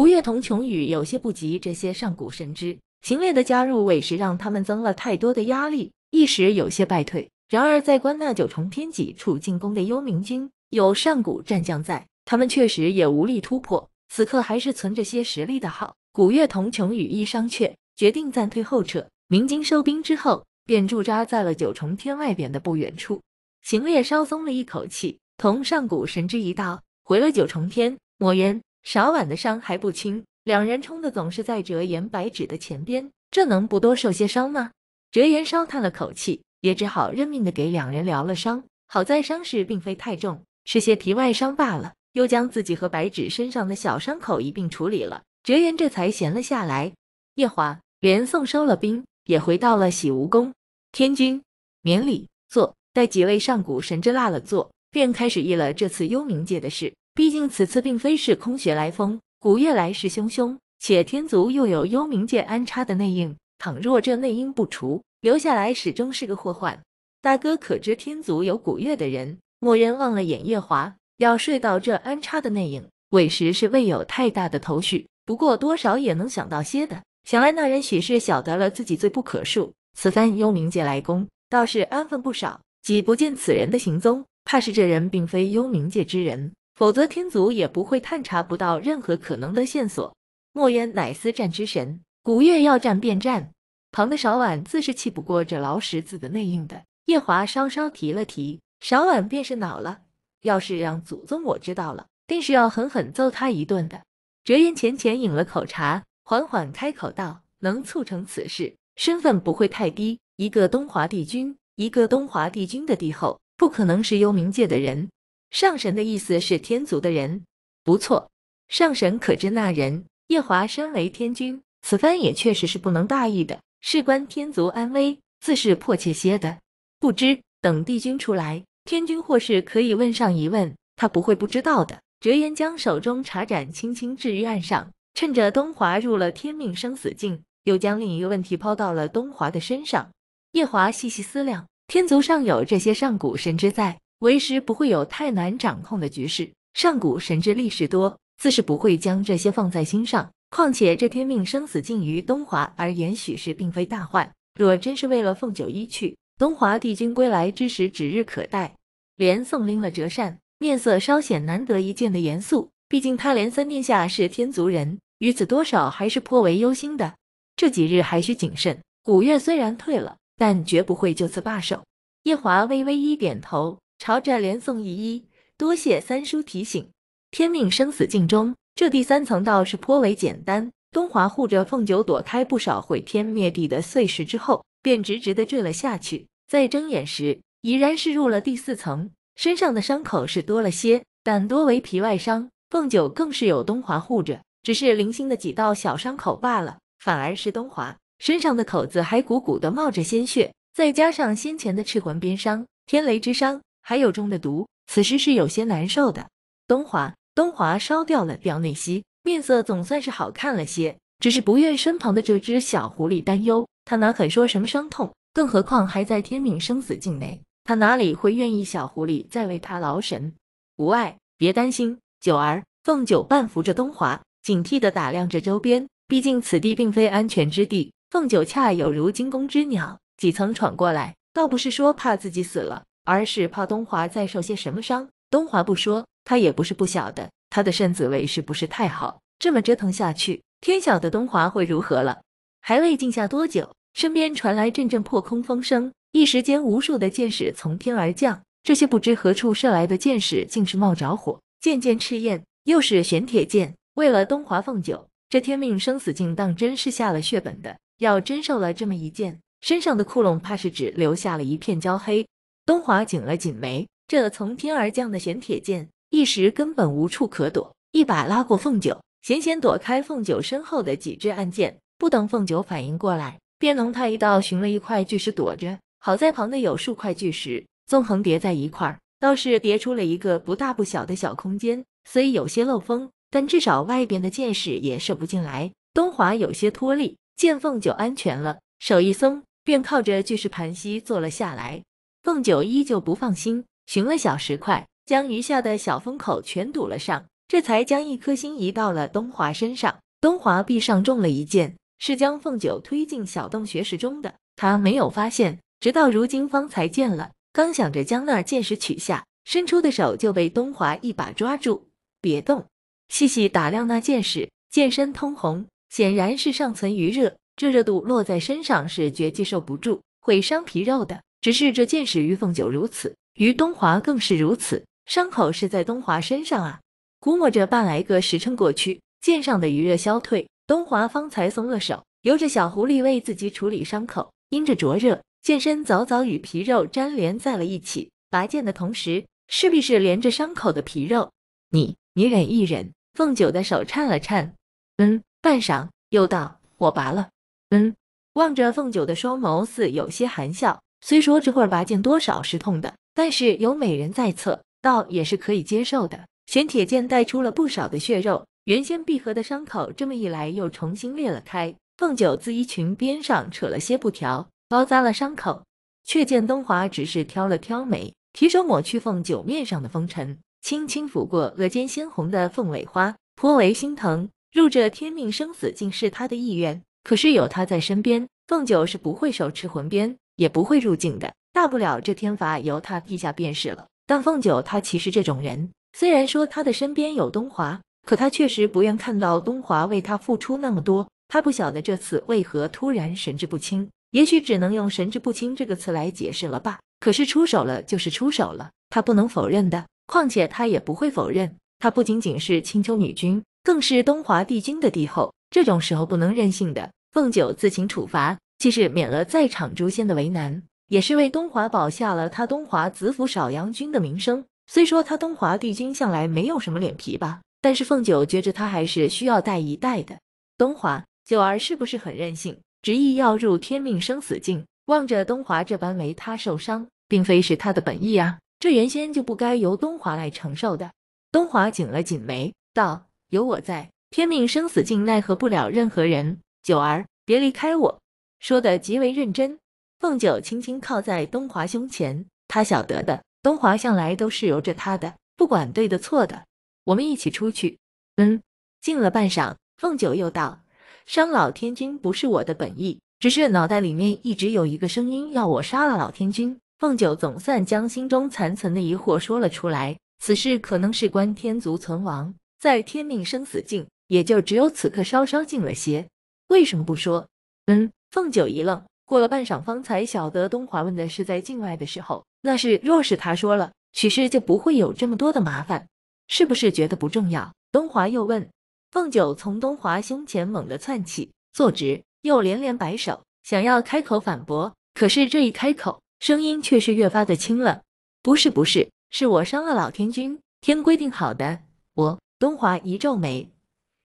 古月同琼宇有些不及这些上古神祗行烈的加入，委实让他们增了太多的压力，一时有些败退。然而在关那九重天几处进攻的幽冥军，有上古战将在，他们确实也无力突破。此刻还是存着些实力的好。古月同琼宇一商榷，决定暂退后撤。明金收兵之后，便驻扎在了九重天外边的不远处。行烈稍松了一口气，同上古神之一道回了九重天。抹渊。少晚的伤还不轻，两人冲的总是在折颜白芷的前边，这能不多受些伤吗？折颜稍叹了口气，也只好认命的给两人疗了伤。好在伤势并非太重，是些皮外伤罢了，又将自己和白芷身上的小伤口一并处理了。折颜这才闲了下来。夜华、连送收了兵，也回到了洗梧宫。天君，免礼，坐。待几位上古神之落了座，便开始议了这次幽冥界的事。毕竟此次并非是空穴来风，古月来势汹汹，且天族又有幽冥界安插的内应，倘若这内应不除，留下来始终是个祸患。大哥可知天族有古月的人？莫人忘了眼月华，要睡到这安插的内应，委实是未有太大的头绪。不过多少也能想到些的。想来那人许是晓得了自己罪不可恕，此番幽冥界来攻，倒是安分不少，几不见此人的行踪，怕是这人并非幽冥界之人。否则，天族也不会探查不到任何可能的线索。墨渊乃私战之神，古月要战便战。旁的少婉自是气不过这劳什子的内应的。夜华稍稍提了提，少婉便是恼了。要是让祖宗我知道了，定是要狠狠揍他一顿的。折颜浅浅饮了口茶，缓缓开口道：“能促成此事，身份不会太低。一个东华帝君，一个东华帝君的帝后，不可能是幽冥界的人。”上神的意思是天族的人不错。上神可知那人？夜华身为天君，此番也确实是不能大意的，事关天族安危，自是迫切些的。不知等帝君出来，天君或是可以问上一问，他不会不知道的。折颜将手中茶盏轻轻置于案上，趁着东华入了天命生死境，又将另一个问题抛到了东华的身上。夜华细细思量，天族尚有这些上古神之在。为师不会有太难掌控的局势。上古神之历史多，自是不会将这些放在心上。况且这天命生死尽于东华，而言许是并非大患。若真是为了凤九一去，东华帝君归来之时指日可待。连宋拎了折扇，面色稍显难得一见的严肃。毕竟他连三殿下是天族人，于此多少还是颇为忧心的。这几日还需谨慎。古月虽然退了，但绝不会就此罢手。夜华微微一点头。朝着连送一衣，多谢三叔提醒。天命生死境中，这第三层倒是颇为简单。东华护着凤九躲开不少毁天灭地的碎石之后，便直直的坠了下去。在睁眼时，已然是入了第四层。身上的伤口是多了些，但多为皮外伤。凤九更是有东华护着，只是零星的几道小伤口罢了。反而是东华身上的口子还鼓鼓的冒着鲜血，再加上先前的赤魂鞭伤、天雷之伤。还有中的毒，此时是有些难受的。东华，东华烧掉了掉内息，面色总算是好看了些，只是不愿身旁的这只小狐狸担忧，他哪肯说什么伤痛，更何况还在天命生死境内，他哪里会愿意小狐狸再为他劳神？无碍，别担心。九儿，凤九半扶着东华，警惕地打量着周边，毕竟此地并非安全之地。凤九恰有如惊弓之鸟，几曾闯过来？倒不是说怕自己死了。而是怕东华再受些什么伤。东华不说，他也不是不晓得，他的身子为是不是太好？这么折腾下去，天晓得东华会如何了？还未静下多久，身边传来阵阵破空风声，一时间无数的箭矢从天而降。这些不知何处射来的箭矢，竟是冒着火，箭箭赤焰，又是玄铁剑。为了东华凤九，这天命生死境当真是下了血本的。要真受了这么一箭，身上的窟窿怕是只留下了一片焦黑。东华紧了紧眉，这从天而降的玄铁剑一时根本无处可躲，一把拉过凤九，险险躲开凤九身后的几支暗箭。不等凤九反应过来，便龙太一道寻了一块巨石躲着。好在旁的有数块巨石纵横叠在一块，倒是叠出了一个不大不小的小空间，虽有些漏风，但至少外边的箭矢也射不进来。东华有些脱力，见凤九安全了，手一松，便靠着巨石盘膝坐了下来。凤九依旧不放心，寻了小石块，将余下的小风口全堵了上，这才将一颗心移到了东华身上。东华臂上中了一箭，是将凤九推进小洞穴时中的，他没有发现，直到如今方才见了。刚想着将那箭矢取下，伸出的手就被东华一把抓住，别动。细细打量那箭矢，箭身通红，显然是尚存余热，这热度落在身上是绝技受不住，会伤皮肉的。只是这剑始于凤九如此，于东华更是如此。伤口是在东华身上啊。估摸着半来个时辰过去，剑上的余热消退，东华方才松了手，由着小狐狸为自己处理伤口。因着灼热，剑身早早与皮肉粘连在了一起。拔剑的同时，势必是连着伤口的皮肉。你，你忍一忍。凤九的手颤了颤。嗯。半晌，又道：“我拔了。”嗯。望着凤九的双眸，似有些含笑。虽说这会儿拔剑多少是痛的，但是有美人在侧，倒也是可以接受的。玄铁剑带出了不少的血肉，原先闭合的伤口，这么一来又重新裂了开。凤九自衣裙边上扯了些布条，包扎了伤口，却见东华只是挑了挑眉，提手抹去凤九面上的风尘，轻轻抚过额间鲜红的凤尾花，颇为心疼。入这天命生死，竟是他的意愿。可是有他在身边，凤九是不会手持魂鞭。也不会入境的，大不了这天罚由他陛下便是了。但凤九，他其实这种人，虽然说他的身边有东华，可他确实不愿看到东华为他付出那么多。他不晓得这次为何突然神志不清，也许只能用神志不清这个词来解释了吧。可是出手了就是出手了，他不能否认的。况且他也不会否认，他不仅仅是青丘女君，更是东华帝君的帝后。这种时候不能任性的，凤九自请处罚。既是免了在场诛仙的为难，也是为东华保下了他东华子府少阳君的名声。虽说他东华帝君向来没有什么脸皮吧，但是凤九觉着他还是需要带一带的。东华，九儿是不是很任性，执意要入天命生死境？望着东华这般为他受伤，并非是他的本意啊！这原先就不该由东华来承受的。东华紧了紧眉，道：“有我在，天命生死境奈何不了任何人。九儿，别离开我。”说的极为认真，凤九轻轻靠在东华胸前，她晓得的，东华向来都是由着她的，不管对的错的。我们一起出去。嗯。静了半晌，凤九又道：“伤老天君不是我的本意，只是脑袋里面一直有一个声音要我杀了老天君。”凤九总算将心中残存的疑惑说了出来。此事可能事关天族存亡，在天命生死境，也就只有此刻稍稍静了些。为什么不说？嗯。凤九一愣，过了半晌，方才晓得东华问的是在境外的时候。那是若是他说了，许氏就不会有这么多的麻烦。是不是觉得不重要？东华又问。凤九从东华胸前猛地窜起，坐直，又连连摆手，想要开口反驳，可是这一开口，声音却是越发的轻了。不是不是，是我伤了老天君，天规定好的。我。东华一皱眉，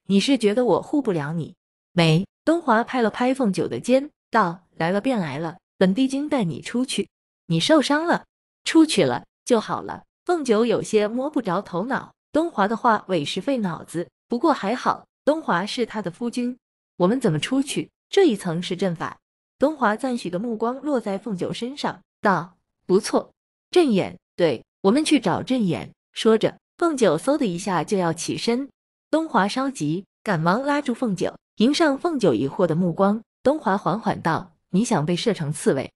你是觉得我护不了你？没。东华拍了拍凤九的肩，道：“来了便来了，本地精带你出去。你受伤了，出去了就好了。”凤九有些摸不着头脑，东华的话委实费脑子。不过还好，东华是他的夫君。我们怎么出去？这一层是阵法。东华赞许的目光落在凤九身上，道：“不错，阵眼，对，我们去找阵眼。”说着，凤九嗖的一下就要起身，东华稍急，赶忙拉住凤九。迎上凤九疑惑的目光，东华缓缓道：“你想被射成刺猬？”